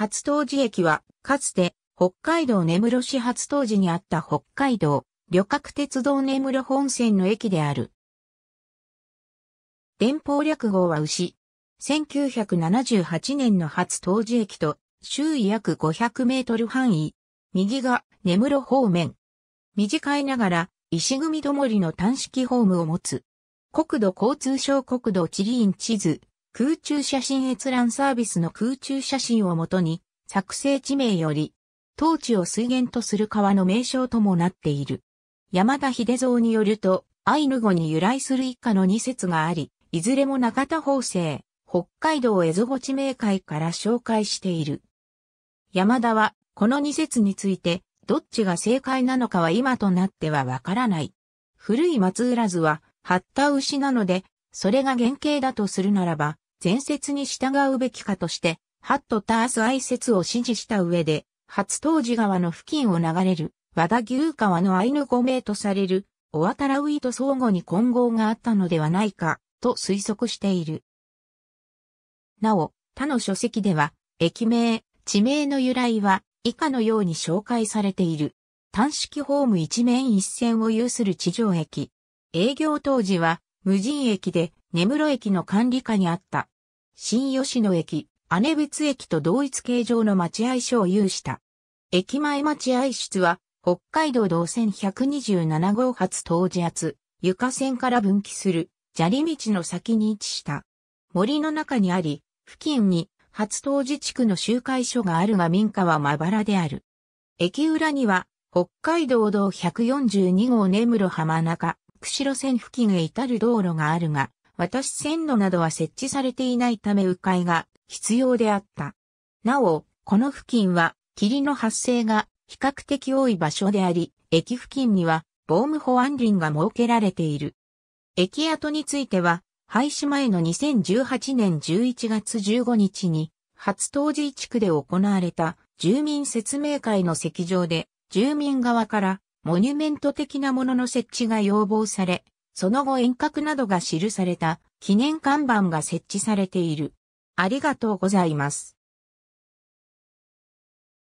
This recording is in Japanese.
初当時駅は、かつて、北海道根室市初当時にあった北海道、旅客鉄道根室本線の駅である。連邦略号は牛。1978年の初当時駅と、周囲約500メートル範囲。右が根室方面。短いながら、石組みどもりの短式ホームを持つ。国土交通省国土地理院地図、空中写真閲覧サービスの空中写真をもとに、作成地名より、当地を水源とする川の名称ともなっている。山田秀蔵によると、アイヌ語に由来する一家の2説があり、いずれも中田法政、北海道蝦夷語地名会から紹介している。山田は、この2説について、どっちが正解なのかは今となってはわからない。古い松浦図は、八田牛なので、それが原型だとするならば、前説に従うべきかとして、ハットタース愛説を支持した上で、初当時川の付近を流れる、和田牛川のアイヌ語名とされる、オワタラウイと相互に混合があったのではないか、と推測している。なお、他の書籍では、駅名、地名の由来は、以下のように紹介されている。単式ホーム一面一線を有する地上駅。営業当時は、無人駅で、根室駅の管理下にあった。新吉野駅、姉別駅と同一形状の待合所を有した。駅前待合室は、北海道道線127号発当時圧、床線から分岐する砂利道の先に位置した。森の中にあり、付近に初当時地区の集会所があるが民家はまばらである。駅裏には、北海道道142号根室浜中、釧路線付近へ至る道路があるが、渡し線路などは設置されていないため迂回が必要であった。なお、この付近は霧の発生が比較的多い場所であり、駅付近には防務保安林が設けられている。駅跡については、廃止前の2018年11月15日に、初当時地区で行われた住民説明会の席上で、住民側からモニュメント的なものの設置が要望され、その後遠隔などが記された記念看板が設置されている。ありがとうございます。